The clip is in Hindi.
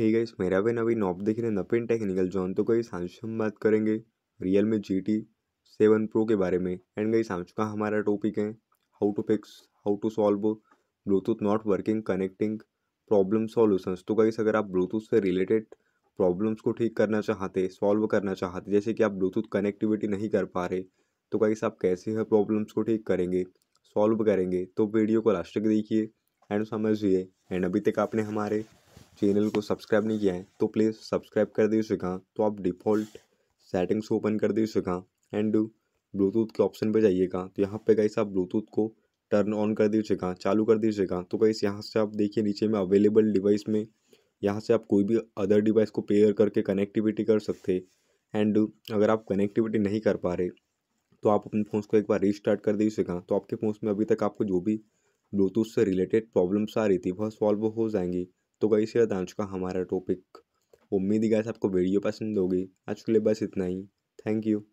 हे गाइस मेरा भी नवीन नॉप देख रहे नपिन टेक्निकल जॉन तो गई सांस हम बात करेंगे Realme G T seven pro के बारे में एंड गई सांस का हमारा टॉपिक है how to fix how to solve Bluetooth not working connecting problem solutions तो गाइस अगर आप ब्लूटूथ से रिलेटेड प्रॉब्लम्स को ठीक करना चाहते सॉल्व करना चाहते जैसे कि आप ब्लूटूथ कनेक्टिविटी नहीं कर पा रहे तो गाइस आप कैसे है प्रॉब्लम्स को ठीक करेंगे सॉल्व करेंगे तो वीडियो को लास्ट तक देखिए एंड समझिए एंड अभी तक आपने हमारे चैनल को सब्सक्राइब नहीं किया है तो प्लीज़ सब्सक्राइब कर दीजिएगा तो आप डिफ़ॉल्ट सेटिंग्स ओपन कर दी दीजिएगा एंड ब्लूटूथ के ऑप्शन पे जाइएगा तो यहाँ पे कैसे आप ब्लूटूथ को टर्न ऑन कर दीजिएगा चालू कर दीजिएगा तो गाइस यहाँ से आप देखिए नीचे में अवेलेबल डिवाइस में यहाँ से आप कोई भी अदर डिवाइस को पेयर करके कनेक्टिविटी कर सकते एंड अगर आप कनेक्टिविटी नहीं कर पा रहे तो आप अपने फ़ोन को एक बार रिस्टार्ट कर दी दीजिएगा तो आपके फ़ोन में अभी तक आपको जो भी ब्लूटूथ से रिलेटेड प्रॉब्लम्स आ रही थी वह सॉल्व हो जाएंगी तो कई से बता चुका हमारा टॉपिक उम्मीद ही गैस आपको वीडियो पसंद होगी आज के लिए बस इतना ही थैंक यू